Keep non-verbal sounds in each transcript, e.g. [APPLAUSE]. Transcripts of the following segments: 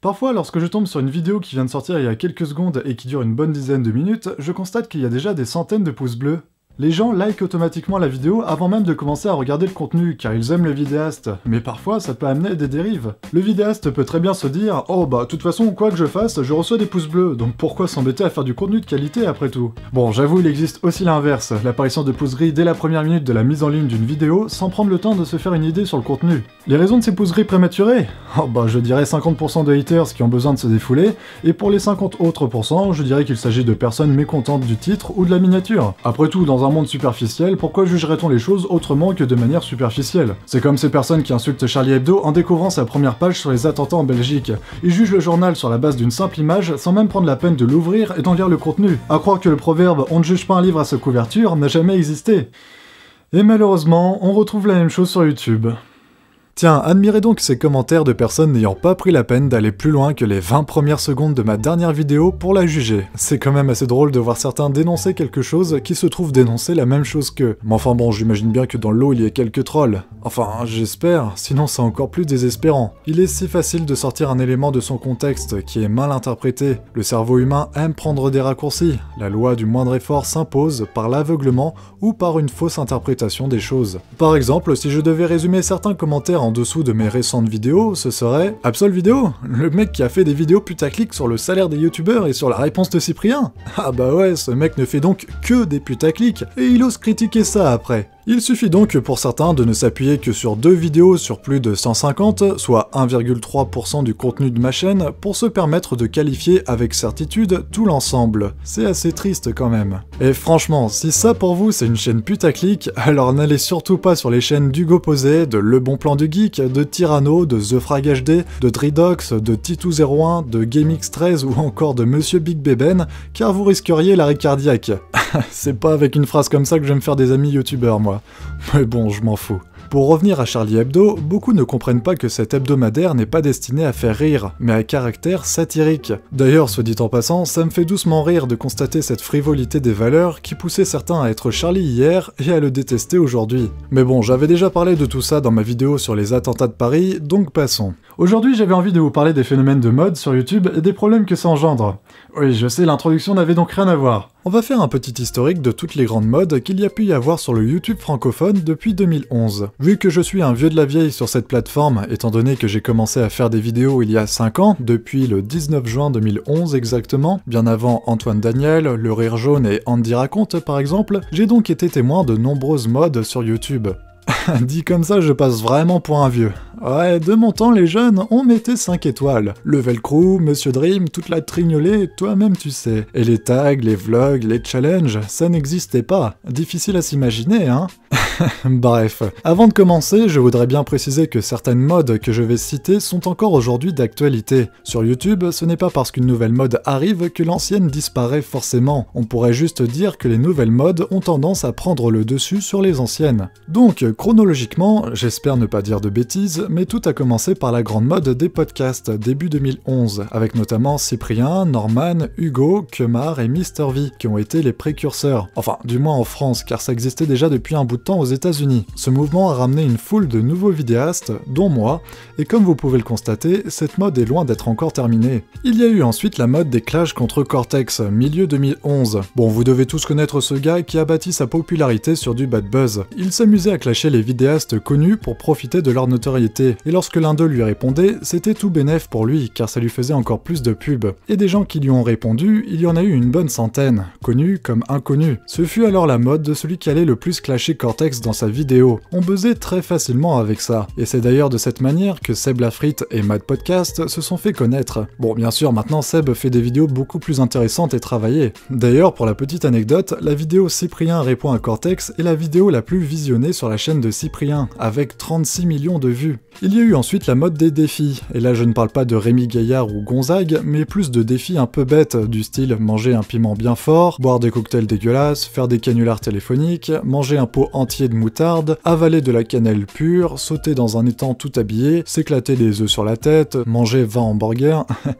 Parfois, lorsque je tombe sur une vidéo qui vient de sortir il y a quelques secondes et qui dure une bonne dizaine de minutes, je constate qu'il y a déjà des centaines de pouces bleus, les gens likent automatiquement la vidéo avant même de commencer à regarder le contenu, car ils aiment le vidéaste, mais parfois ça peut amener des dérives. Le vidéaste peut très bien se dire « Oh bah, de toute façon, quoi que je fasse, je reçois des pouces bleus, donc pourquoi s'embêter à faire du contenu de qualité après tout ?» Bon, j'avoue, il existe aussi l'inverse, l'apparition de gris dès la première minute de la mise en ligne d'une vidéo, sans prendre le temps de se faire une idée sur le contenu. Les raisons de ces gris prématurées Oh bah, je dirais 50% de haters qui ont besoin de se défouler, et pour les 50 autres je dirais qu'il s'agit de personnes mécontentes du titre ou de la miniature. Après tout, dans dans un monde superficiel, pourquoi jugerait-on les choses autrement que de manière superficielle C'est comme ces personnes qui insultent Charlie Hebdo en découvrant sa première page sur les attentats en Belgique. Ils jugent le journal sur la base d'une simple image sans même prendre la peine de l'ouvrir et d'en lire le contenu. À croire que le proverbe on ne juge pas un livre à sa couverture n'a jamais existé. Et malheureusement, on retrouve la même chose sur YouTube. Tiens, admirez donc ces commentaires de personnes n'ayant pas pris la peine d'aller plus loin que les 20 premières secondes de ma dernière vidéo pour la juger. C'est quand même assez drôle de voir certains dénoncer quelque chose qui se trouve dénoncer la même chose qu'eux. Mais enfin bon, j'imagine bien que dans l'eau il y a quelques trolls. Enfin, j'espère, sinon c'est encore plus désespérant. Il est si facile de sortir un élément de son contexte qui est mal interprété. Le cerveau humain aime prendre des raccourcis. La loi du moindre effort s'impose par l'aveuglement ou par une fausse interprétation des choses. Par exemple, si je devais résumer certains commentaires en dessous de mes récentes vidéos, ce serait « Absol Vidéo, le mec qui a fait des vidéos putaclic sur le salaire des youtubeurs et sur la réponse de Cyprien !» Ah bah ouais, ce mec ne fait donc que des putaclics, et il ose critiquer ça après il suffit donc pour certains de ne s'appuyer que sur deux vidéos sur plus de 150, soit 1,3% du contenu de ma chaîne, pour se permettre de qualifier avec certitude tout l'ensemble. C'est assez triste quand même. Et franchement, si ça pour vous c'est une chaîne putaclic, alors n'allez surtout pas sur les chaînes d'Hugo Posé, de Le Bon Plan du Geek, de Tyranno, de The Frag HD, de Dridox, de t 01 de GameX13 ou encore de Monsieur Big Beben, car vous risqueriez l'arrêt cardiaque. [LAUGHS] c'est pas avec une phrase comme ça que je vais me faire des amis youtubeurs moi. Mais bon, je m'en fous. Pour revenir à Charlie Hebdo, beaucoup ne comprennent pas que cet hebdomadaire n'est pas destiné à faire rire, mais à caractère satirique. D'ailleurs, soit dit en passant, ça me fait doucement rire de constater cette frivolité des valeurs qui poussait certains à être Charlie hier et à le détester aujourd'hui. Mais bon, j'avais déjà parlé de tout ça dans ma vidéo sur les attentats de Paris, donc passons. Aujourd'hui, j'avais envie de vous parler des phénomènes de mode sur YouTube et des problèmes que ça engendre. Oui, je sais, l'introduction n'avait donc rien à voir. On va faire un petit historique de toutes les grandes modes qu'il y a pu y avoir sur le YouTube francophone depuis 2011. Vu que je suis un vieux de la vieille sur cette plateforme, étant donné que j'ai commencé à faire des vidéos il y a 5 ans, depuis le 19 juin 2011 exactement, bien avant Antoine Daniel, Le Rire Jaune et Andy Raconte par exemple, j'ai donc été témoin de nombreuses modes sur YouTube. [LAUGHS] Dit comme ça, je passe vraiment pour un vieux. Ouais, de mon temps, les jeunes, on mettait 5 étoiles. Le Velcro, Monsieur Dream, toute la trignolée, toi-même tu sais. Et les tags, les vlogs, les challenges, ça n'existait pas. Difficile à s'imaginer, hein [LAUGHS] [LAUGHS] Bref. Avant de commencer, je voudrais bien préciser que certaines modes que je vais citer sont encore aujourd'hui d'actualité. Sur YouTube, ce n'est pas parce qu'une nouvelle mode arrive que l'ancienne disparaît forcément. On pourrait juste dire que les nouvelles modes ont tendance à prendre le dessus sur les anciennes. Donc, chronologiquement, j'espère ne pas dire de bêtises, mais tout a commencé par la grande mode des podcasts début 2011, avec notamment Cyprien, Norman, Hugo, Kemar et Mister V, qui ont été les précurseurs. Enfin, du moins en France, car ça existait déjà depuis un bout de temps aux États-Unis. Ce mouvement a ramené une foule de nouveaux vidéastes, dont moi, et comme vous pouvez le constater, cette mode est loin d'être encore terminée. Il y a eu ensuite la mode des clashs contre Cortex, milieu 2011. Bon, vous devez tous connaître ce gars qui a bâti sa popularité sur du bad buzz. Il s'amusait à clasher les vidéastes connus pour profiter de leur notoriété, et lorsque l'un d'eux lui répondait, c'était tout bénéf pour lui, car ça lui faisait encore plus de pubs. Et des gens qui lui ont répondu, il y en a eu une bonne centaine, connus comme inconnus. Ce fut alors la mode de celui qui allait le plus clasher Cortex dans sa vidéo. On buzzait très facilement avec ça, et c'est d'ailleurs de cette manière que Seb Lafrite et Mad Podcast se sont fait connaître. Bon, bien sûr, maintenant Seb fait des vidéos beaucoup plus intéressantes et travaillées. D'ailleurs, pour la petite anecdote, la vidéo Cyprien répond à Cortex est la vidéo la plus visionnée sur la chaîne de Cyprien, avec 36 millions de vues. Il y a eu ensuite la mode des défis, et là je ne parle pas de Rémi Gaillard ou Gonzague, mais plus de défis un peu bêtes, du style manger un piment bien fort, boire des cocktails dégueulasses, faire des canulars téléphoniques, manger un pot entier moutarde, avaler de la cannelle pure, sauter dans un étang tout habillé, s'éclater des œufs sur la tête, manger 20 hamburgers... [LAUGHS]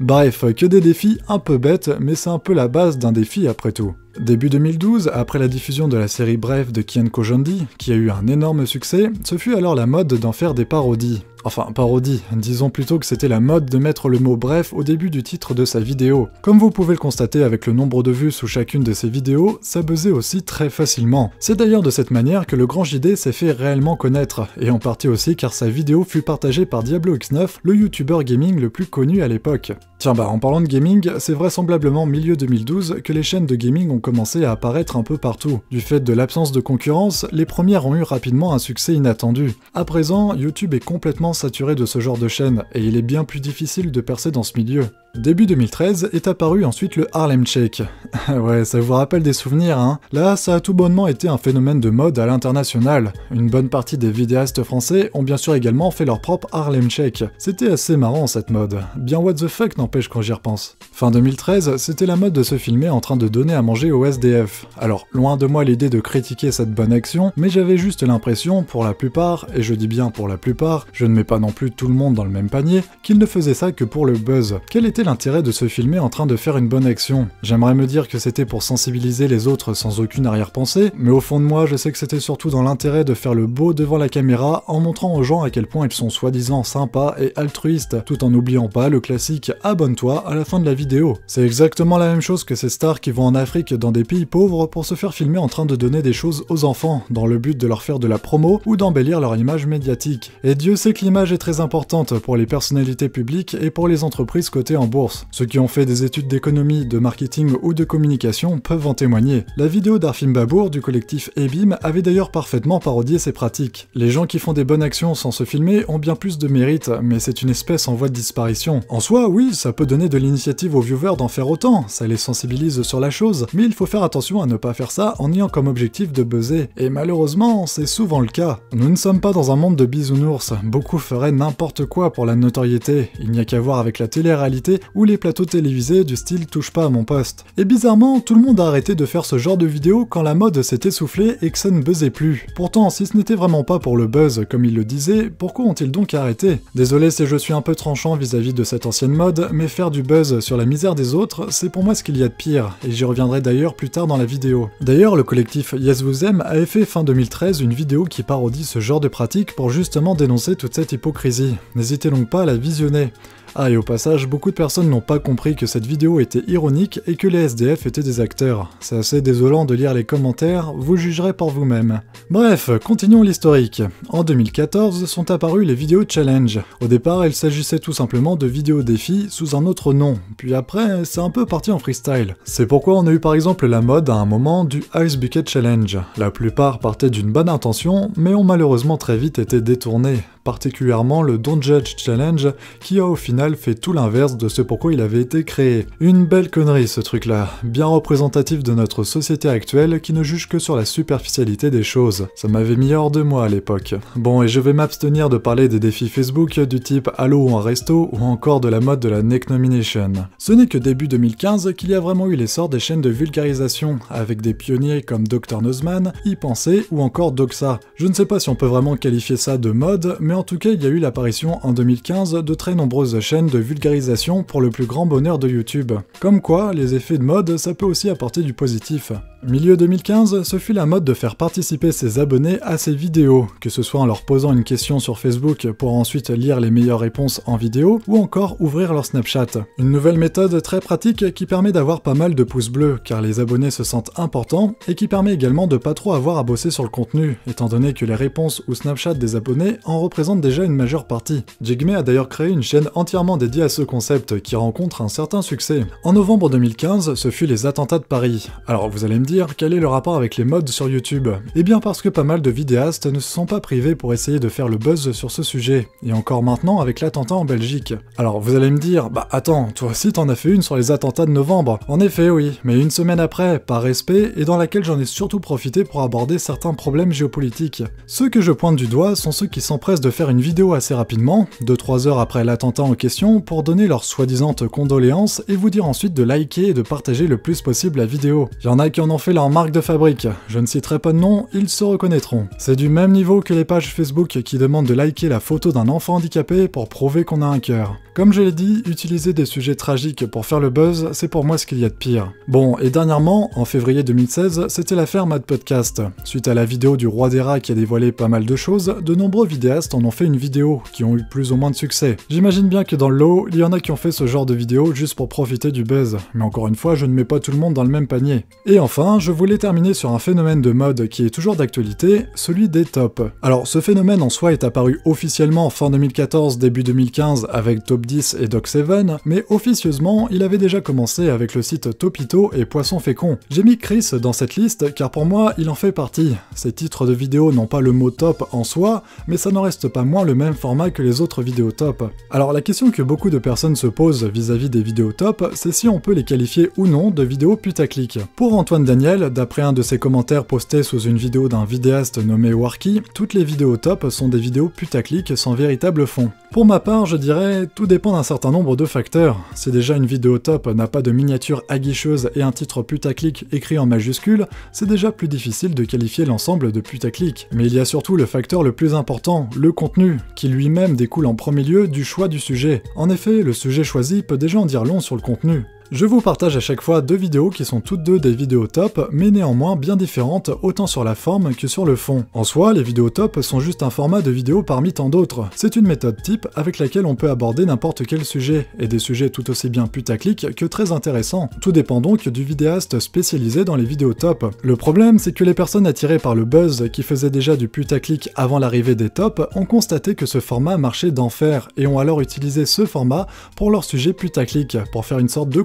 Bref, que des défis un peu bêtes, mais c'est un peu la base d'un défi après tout. Début 2012, après la diffusion de la série Bref de Kian Kojandi, qui a eu un énorme succès, ce fut alors la mode d'en faire des parodies. Enfin, parodie, disons plutôt que c'était la mode de mettre le mot bref au début du titre de sa vidéo. Comme vous pouvez le constater avec le nombre de vues sous chacune de ses vidéos, ça buzzait aussi très facilement. C'est d'ailleurs de cette manière que le grand JD s'est fait réellement connaître, et en partie aussi car sa vidéo fut partagée par Diablo X9, le youtubeur gaming le plus connu à l'époque. Tiens bah, en parlant de gaming, c'est vraisemblablement milieu 2012 que les chaînes de gaming ont commencé à apparaître un peu partout. Du fait de l'absence de concurrence, les premières ont eu rapidement un succès inattendu. À présent, YouTube est complètement saturé de ce genre de chaîne, et il est bien plus difficile de percer dans ce milieu. Début 2013 est apparu ensuite le Harlem Shake. [LAUGHS] ouais, ça vous rappelle des souvenirs, hein Là, ça a tout bonnement été un phénomène de mode à l'international. Une bonne partie des vidéastes français ont bien sûr également fait leur propre Harlem Shake. C'était assez marrant cette mode. Bien what the fuck n'empêche quand j'y repense. Fin 2013, c'était la mode de se filmer en train de donner à manger au SDF. Alors, loin de moi l'idée de critiquer cette bonne action, mais j'avais juste l'impression, pour la plupart, et je dis bien pour la plupart, je ne mets pas non plus tout le monde dans le même panier, qu'ils ne faisaient ça que pour le buzz. était l'intérêt de se filmer en train de faire une bonne action J'aimerais me dire que c'était pour sensibiliser les autres sans aucune arrière-pensée, mais au fond de moi, je sais que c'était surtout dans l'intérêt de faire le beau devant la caméra en montrant aux gens à quel point ils sont soi-disant sympas et altruistes, tout en n'oubliant pas le classique abonne-toi à la fin de la vidéo. C'est exactement la même chose que ces stars qui vont en Afrique dans des pays pauvres pour se faire filmer en train de donner des choses aux enfants, dans le but de leur faire de la promo ou d'embellir leur image médiatique. Et Dieu sait que l'image est très importante pour les personnalités publiques et pour les entreprises cotées en bourse ceux qui ont fait des études d'économie, de marketing ou de communication peuvent en témoigner. La vidéo d'Arfim Babour du collectif Ebim avait d'ailleurs parfaitement parodié ces pratiques. Les gens qui font des bonnes actions sans se filmer ont bien plus de mérite, mais c'est une espèce en voie de disparition. En soi, oui, ça peut donner de l'initiative aux viewers d'en faire autant, ça les sensibilise sur la chose, mais il faut faire attention à ne pas faire ça en ayant comme objectif de buzzer. Et malheureusement, c'est souvent le cas. Nous ne sommes pas dans un monde de bisounours, beaucoup feraient n'importe quoi pour la notoriété, il n'y a qu'à voir avec la télé-réalité ou les plateaux télévisés du style touche pas à mon poste. Et bizarrement, tout le monde a arrêté de faire ce genre de vidéos quand la mode s'est essoufflée et que ça ne buzzait plus. Pourtant, si ce n'était vraiment pas pour le buzz comme il le disait, pourquoi ont-ils donc arrêté Désolé si je suis un peu tranchant vis-à-vis de cette ancienne mode, mais faire du buzz sur la misère des autres, c'est pour moi ce qu'il y a de pire, et j'y reviendrai d'ailleurs plus tard dans la vidéo. D'ailleurs, le collectif Yes Vous Aime avait fait fin 2013 une vidéo qui parodie ce genre de pratique pour justement dénoncer toute cette hypocrisie. N'hésitez donc pas à la visionner. Ah et au passage, beaucoup de personnes n'ont pas compris que cette vidéo était ironique et que les SDF étaient des acteurs. C'est assez désolant de lire les commentaires, vous jugerez par vous-même. Bref, continuons l'historique. En 2014 sont apparues les vidéos challenge. Au départ, il s'agissait tout simplement de vidéos défis sous un autre nom, puis après, c'est un peu parti en freestyle. C'est pourquoi on a eu par exemple la mode à un moment du Ice Bucket Challenge. La plupart partaient d'une bonne intention, mais ont malheureusement très vite été détournés, particulièrement le Don't Judge Challenge, qui a au final fait tout l'inverse de ce pourquoi il avait été créé. Une belle connerie ce truc-là, bien représentatif de notre société actuelle qui ne juge que sur la superficialité des choses. Ça m'avait mis hors de moi à l'époque. Bon, et je vais m'abstenir de parler des défis Facebook du type Halo ou un resto, ou encore de la mode de la neck nomination. Ce n'est que début 2015 qu'il y a vraiment eu l'essor des chaînes de vulgarisation, avec des pionniers comme Dr Nozman, Y Penser ou encore Doxa. Je ne sais pas si on peut vraiment qualifier ça de mode, mais en tout cas, il y a eu l'apparition en 2015 de très nombreuses chaînes de vulgarisation pour le plus grand bonheur de YouTube. Comme quoi, les effets de mode, ça peut aussi apporter du positif. Milieu 2015, ce fut la mode de faire participer ses abonnés à ses vidéos, que ce soit en leur posant une question sur Facebook pour ensuite lire les meilleures réponses en vidéo, ou encore ouvrir leur Snapchat. Une nouvelle méthode très pratique qui permet d'avoir pas mal de pouces bleus, car les abonnés se sentent importants, et qui permet également de pas trop avoir à bosser sur le contenu, étant donné que les réponses ou Snapchat des abonnés en représentent déjà une majeure partie. Jigme a d'ailleurs créé une chaîne entièrement dédiée à ce concept, qui rencontre un certain succès. En novembre 2015, ce fut les attentats de Paris. Alors vous allez me dire, quel est le rapport avec les mods sur YouTube Eh bien parce que pas mal de vidéastes ne se sont pas privés pour essayer de faire le buzz sur ce sujet, et encore maintenant avec l'attentat en Belgique. Alors vous allez me dire, bah attends, toi aussi t'en as fait une sur les attentats de novembre. En effet oui, mais une semaine après, par respect, et dans laquelle j'en ai surtout profité pour aborder certains problèmes géopolitiques. Ceux que je pointe du doigt sont ceux qui s'empressent de faire une vidéo assez rapidement, 2-3 heures après l'attentat en question, pour donner leurs soi-disant condoléances et vous dire ensuite de liker et de partager le plus possible la vidéo. Il Y en a qui en ont fait leur marque de fabrique. Je ne citerai pas de nom, ils se reconnaîtront. C'est du même niveau que les pages Facebook qui demandent de liker la photo d'un enfant handicapé pour prouver qu'on a un cœur. Comme je l'ai dit, utiliser des sujets tragiques pour faire le buzz, c'est pour moi ce qu'il y a de pire. Bon, et dernièrement, en février 2016, c'était l'affaire Mad Podcast. Suite à la vidéo du roi des rats qui a dévoilé pas mal de choses, de nombreux vidéastes en ont fait une vidéo, qui ont eu plus ou moins de succès. J'imagine bien que dans le lot, il y en a qui ont fait ce genre de vidéo juste pour profiter du buzz, mais encore une fois, je ne mets pas tout le monde dans le même panier. Et enfin, je voulais terminer sur un phénomène de mode qui est toujours d'actualité, celui des tops. Alors ce phénomène en soi est apparu officiellement fin 2014, début 2015 avec Top 10 et Doc 7, mais officieusement il avait déjà commencé avec le site Topito et Poisson Fécond. J'ai mis Chris dans cette liste car pour moi il en fait partie. Ces titres de vidéos n'ont pas le mot top en soi, mais ça n'en reste pas moins le même format que les autres vidéos top. Alors la question que beaucoup de personnes se posent vis-à-vis des vidéos top, c'est si on peut les qualifier ou non de vidéos putaclic. Pour Antoine Daniel, d'après un de ses commentaires postés sous une vidéo d'un vidéaste nommé Warky, toutes les vidéos top sont des vidéos putaclic sans véritable fond. Pour ma part, je dirais, tout dépend d'un certain nombre de facteurs. Si déjà une vidéo top n'a pas de miniature aguicheuse et un titre putaclic écrit en majuscule, c'est déjà plus difficile de qualifier l'ensemble de putaclic. Mais il y a surtout le facteur le plus important, le contenu, qui lui-même découle en premier lieu du choix du sujet. En effet, le sujet choisi peut déjà en dire long sur le contenu. Je vous partage à chaque fois deux vidéos qui sont toutes deux des vidéos top, mais néanmoins bien différentes autant sur la forme que sur le fond. En soi, les vidéos top sont juste un format de vidéo parmi tant d'autres. C'est une méthode type avec laquelle on peut aborder n'importe quel sujet, et des sujets tout aussi bien putaclic que très intéressants. Tout dépend donc du vidéaste spécialisé dans les vidéos top. Le problème, c'est que les personnes attirées par le buzz qui faisait déjà du putaclic avant l'arrivée des tops ont constaté que ce format marchait d'enfer, et ont alors utilisé ce format pour leur sujet putaclic, pour faire une sorte de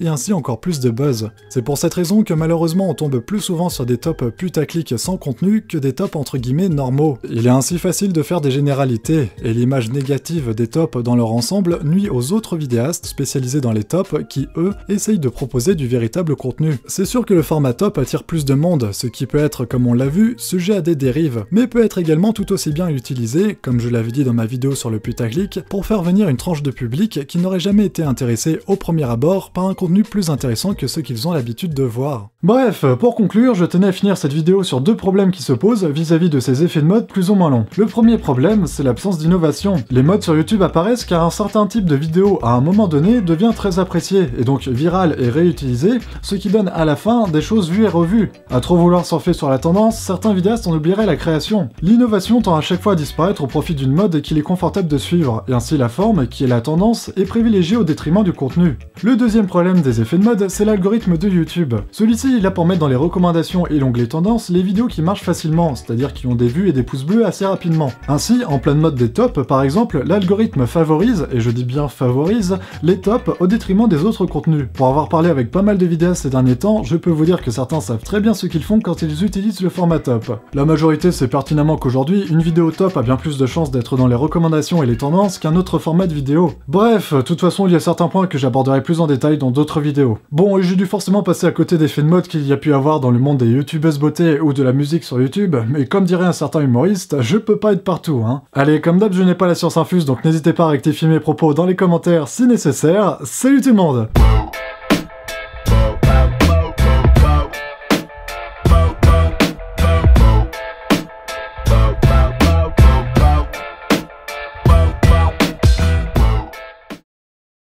et ainsi encore plus de buzz. C'est pour cette raison que malheureusement on tombe plus souvent sur des tops putaclic sans contenu que des tops entre guillemets normaux. Il est ainsi facile de faire des généralités, et l'image négative des tops dans leur ensemble nuit aux autres vidéastes spécialisés dans les tops qui eux essayent de proposer du véritable contenu. C'est sûr que le format top attire plus de monde, ce qui peut être comme on l'a vu sujet à des dérives, mais peut être également tout aussi bien utilisé, comme je l'avais dit dans ma vidéo sur le putaclic, pour faire venir une tranche de public qui n'aurait jamais été intéressée au premier abord pas un contenu plus intéressant que ceux qu'ils ont l'habitude de voir. Bref, pour conclure, je tenais à finir cette vidéo sur deux problèmes qui se posent vis-à-vis de ces effets de mode plus ou moins longs. Le premier problème, c'est l'absence d'innovation. Les modes sur YouTube apparaissent car un certain type de vidéo à un moment donné devient très apprécié, et donc viral et réutilisé, ce qui donne à la fin des choses vues et revues. À trop vouloir surfer sur la tendance, certains vidéastes en oublieraient la création. L'innovation tend à chaque fois à disparaître au profit d'une mode qu'il est confortable de suivre, et ainsi la forme, qui est la tendance, est privilégiée au détriment du contenu. Le deuxième problème des effets de mode, c'est l'algorithme de YouTube. Celui-ci, il a pour mettre dans les recommandations et l'onglet tendance les vidéos qui marchent facilement, c'est-à-dire qui ont des vues et des pouces bleus assez rapidement. Ainsi, en plein mode des tops, par exemple, l'algorithme favorise, et je dis bien favorise, les tops au détriment des autres contenus. Pour avoir parlé avec pas mal de vidéastes ces derniers temps, je peux vous dire que certains savent très bien ce qu'ils font quand ils utilisent le format top. La majorité sait pertinemment qu'aujourd'hui, une vidéo top a bien plus de chances d'être dans les recommandations et les tendances qu'un autre format de vidéo. Bref, de toute façon, il y a certains points que j'aborderai plus en détail dans d'autres vidéos. Bon, j'ai dû forcément passer à côté des faits de mode qu'il y a pu avoir dans le monde des youtubeuses beauté ou de la musique sur YouTube, mais comme dirait un certain humoriste, je peux pas être partout, hein. Allez, comme d'hab, je n'ai pas la science infuse, donc n'hésitez pas à rectifier mes propos dans les commentaires si nécessaire. Salut tout le monde